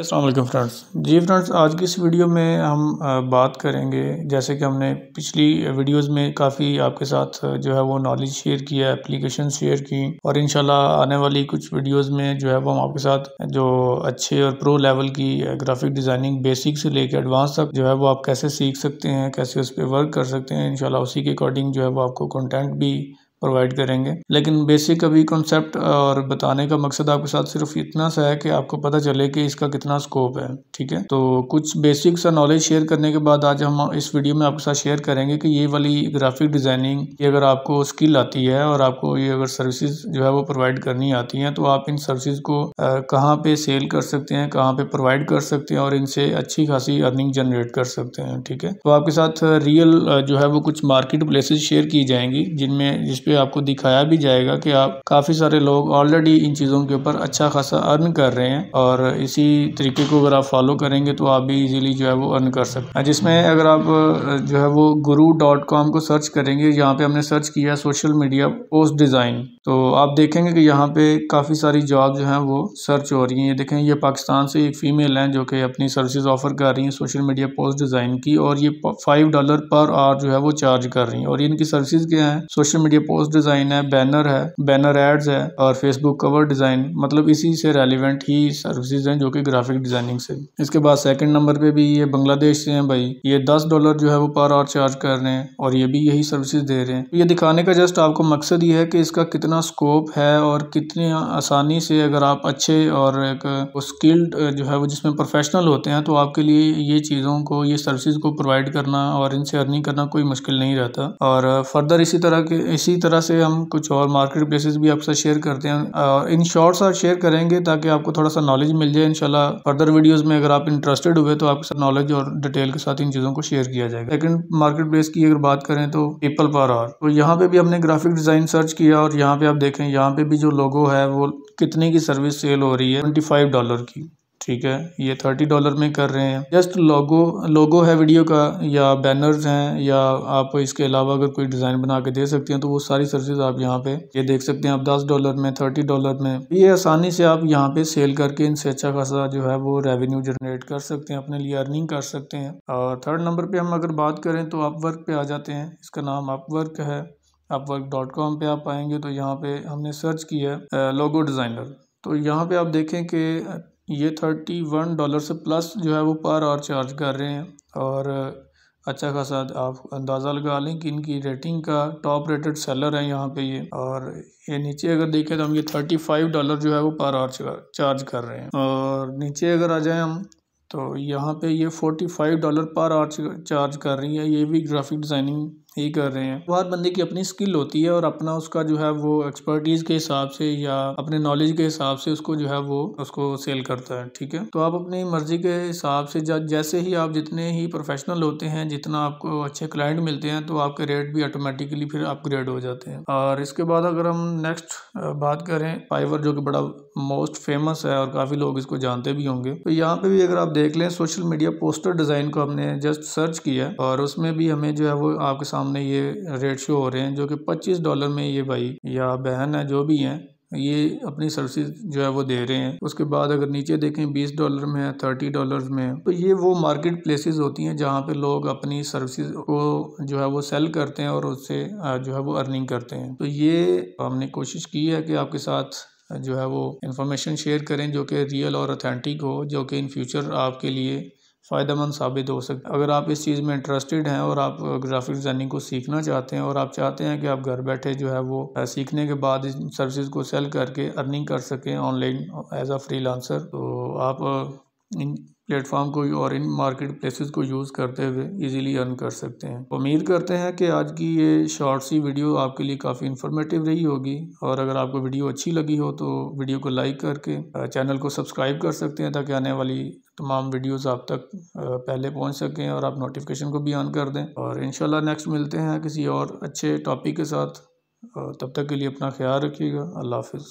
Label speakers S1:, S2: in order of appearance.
S1: Aslam friends जी friends आज की इस वीडियो में हम बात करेंगे जैसे कि हमने पिछली वीडियोस में काफ़ी आपके साथ जो है वो नॉलेज शेयर किया एप्लीकेशन शेयर की और इनशाला आने वाली कुछ वीडियोस में जो है वो हम आपके साथ जो अच्छे और प्रो लेवल की ग्राफिक डिज़ाइनिंग बेसिक से लेकर एडवांस तक जो है वो आप कैसे सीख सकते हैं कैसे उस पर वर्क कर सकते हैं इनशाला उसी के अकॉर्डिंग जो है वो आपको कॉन्टेंट भी प्रोवाइड करेंगे लेकिन बेसिक अभी कॉन्सेप्ट और बताने का मकसद आपके साथ सिर्फ इतना सा है कि आपको पता चले कि इसका कितना स्कोप है ठीक है तो कुछ बेसिक सा नॉलेज शेयर करने के बाद आज हम इस वीडियो में आपके साथ शेयर करेंगे कि ये वाली ग्राफिक डिज़ाइनिंग ये अगर आपको स्किल आती है और आपको ये अगर सर्विसेज जो है वो प्रोवाइड करनी आती हैं तो आप इन सर्विसेज को कहाँ पे सेल कर सकते हैं कहाँ पे प्रोवाइड कर सकते हैं और इनसे अच्छी खासी अर्निंग जनरेट कर सकते हैं ठीक है तो आपके साथ रियल जो है वो कुछ मार्केट प्लेसेज शेयर की जाएंगी जिनमें जिसपे पे आपको दिखाया भी जाएगा कि आप काफी सारे लोग ऑलरेडी इन चीजों के ऊपर अच्छा खासा अर्न कर रहे हैं और इसी तरीके को अगर आप फॉलो करेंगे तो आप भी इजीली जो है वो अर्न कर सकते हैं जिसमें अगर आप जो है वो गुरु डॉट कॉम को सर्च करेंगे यहाँ पे हमने सर्च किया सोशल मीडिया पोस्ट डिज़ाइन तो आप देखेंगे कि यहाँ पे काफ़ी सारी जॉब जो हैं वो सर्च हो रही हैं ये देखें ये पाकिस्तान से एक फ़ीमेल हैं जो कि अपनी सर्विसेज ऑफ़र कर रही हैं सोशल मीडिया पोस्ट डिज़ाइन की और ये फाइव डॉलर पर आवर जो है वो चार्ज कर रही हैं और इनकी सर्विसेज क्या हैं सोशल मीडिया पोस्ट डिजाइन है बैनर है बैनर एड्स है और फेसबुक कवर डिजाइन मतलब इसी से रेलिवेंट ही सर्विसेज हैं जो कि ग्राफिक डिजाइनिंग से इसके बाद सेकंड नंबर पे भी ये बांग्लादेश से हैं भाई ये दस डॉलर जो है वो पर आवर चार्ज कर रहे हैं और ये भी यही सर्विसेज दे रहे हैं ये दिखाने का जस्ट आपको मकसद ये है कि इसका कितना स्कोप है और कितनी आसानी से अगर आप अच्छे और एक स्किल्ड जो है वो जिसमें प्रोफेशनल होते हैं तो आपके लिए ये चीज़ों को ये सर्विसेज को प्रोवाइड करना और इनसे अर्निंग करना कोई मुश्किल नहीं रहता और फर्दर इसी तरह के इसी तरह से हम कुछ और मार्केट प्लेसेस भी आपसे शेयर करते हैं इन शॉर्ट्स आप शेयर करेंगे ताकि आपको थोड़ा सा नॉलेज मिल जाए इनशाला फर्दर वीडियोस में अगर आप इंटरेस्टेड हुए तो आपके साथ नॉलेज और डिटेल के साथ इन चीज़ों को शेयर किया जाएगा सेकंड मार्केट प्लेस की अगर बात करें तो पीपल पर आर तो यहाँ पे भी हमने ग्राफिक डिज़ाइन सर्च किया और यहाँ पे आप देखें यहाँ पे भी जो लोगो है वो कितने की सर्विस सेल हो रही है ट्वेंटी डॉलर की ठीक है ये थर्टी डॉलर में कर रहे हैं जस्ट लोगो लोगो है वीडियो का या बैनर्स हैं या आप इसके अलावा अगर कोई डिज़ाइन बना के दे सकते हैं तो वो सारी सर्विस आप यहाँ पे ये देख सकते हैं आप दस डॉलर में थर्टी डॉलर में ये आसानी से आप यहाँ पे सेल करके इनसे अच्छा खासा जो है वो रेवेन्यू जनरेट कर सकते हैं अपने लिए अर्निंग कर सकते हैं और थर्ड नंबर पर हम अगर बात करें तो आप वर्क पे आ जाते हैं इसका नाम अपवर्क है अपवर्क डॉट कॉम पर आप आएंगे तो यहाँ पर हमने सर्च किया है लोगो डिज़ाइनर तो यहाँ पे आप देखें कि ये थर्टी वन डॉलर से प्लस जो है वो पर आवर चार्ज कर रहे हैं और अच्छा खासा आप अंदाज़ा लगा लें कि इनकी रेटिंग का टॉप रेटेड सेलर है यहाँ पे ये और ये नीचे अगर देखें तो हम ये थर्टी फाइव डॉलर जो है वो पर आवर चार्ज कर रहे हैं और नीचे अगर आ जाए हम तो यहाँ पे ये forty five dollar per hour charge कर रही है ये भी ग्राफिक डिज़ाइनिंग ही कर रहे हैं हर बंदे की अपनी स्किल होती है और अपना उसका जो है वो एक्सपर्टीज के हिसाब से या अपने नॉलेज के हिसाब से उसको जो है वो उसको सेल करता है ठीक है तो आप अपनी मर्जी के हिसाब से जैसे ही आप जितने ही प्रोफेशनल होते हैं जितना आपको अच्छे क्लाइंट मिलते हैं तो आपके रेट भी ऑटोमेटिकली फिर अपग्रेड हो जाते हैं और इसके बाद अगर हम नेक्स्ट बात करें फाइवर जो कि बड़ा मोस्ट फेमस है और काफ़ी लोग इसको जानते भी होंगे तो यहाँ पे भी अगर आप देख लें सोशल मीडिया पोस्टर डिज़ाइन को हमने जस्ट सर्च किया और उसमें भी हमें जो है वो आपके सामने सामने ये रेट शो हो रहे हैं जो कि 25 डॉलर में ये भाई या बहन है जो भी हैं ये अपनी सर्विस जो है वो दे रहे हैं उसके बाद अगर नीचे देखें बीस डॉलर में है थर्टी डॉलर में तो ये वो मार्केट प्लेसेस होती हैं जहाँ पे लोग अपनी सर्विसेज को जो है वो सेल करते हैं और उससे जो है वो अर्निंग करते हैं तो ये हमने कोशिश की है कि आपके साथ जो है वो इन्फॉर्मेशन शेयर करें जो कि रियल और अथेंटिक हो जो कि इन फ्यूचर आपके लिए फ़ायदेमंद साबित हो सकता अगर आप इस चीज़ में इंटरेस्टेड हैं और आप ग्राफिक डिज़ाइनिंग को सीखना चाहते हैं और आप चाहते हैं कि आप घर बैठे जो है वो सीखने के बाद इन सर्विसेज को सेल करके अर्निंग कर सकें ऑनलाइन एज आ फ्री तो आप इन प्लेटफॉर्म को और इन मार्केट प्लेसेस को यूज़ करते हुए इजीली अर्न कर सकते हैं उम्मीद करते हैं कि आज की ये शॉर्ट सी वीडियो आपके लिए काफ़ी इन्फॉर्मेटिव रही होगी और अगर आपको वीडियो अच्छी लगी हो तो वीडियो को लाइक करके चैनल को सब्सक्राइब कर सकते हैं ताकि आने वाली तमाम वीडियोज़ आप तक पहले पहुँच सकें और आप नोटिफिकेशन को भी ऑन कर दें और इन नेक्स्ट मिलते हैं किसी और अच्छे टॉपिक के साथ तब तक के लिए अपना ख्याल रखिएगा अल्लाह हाफ़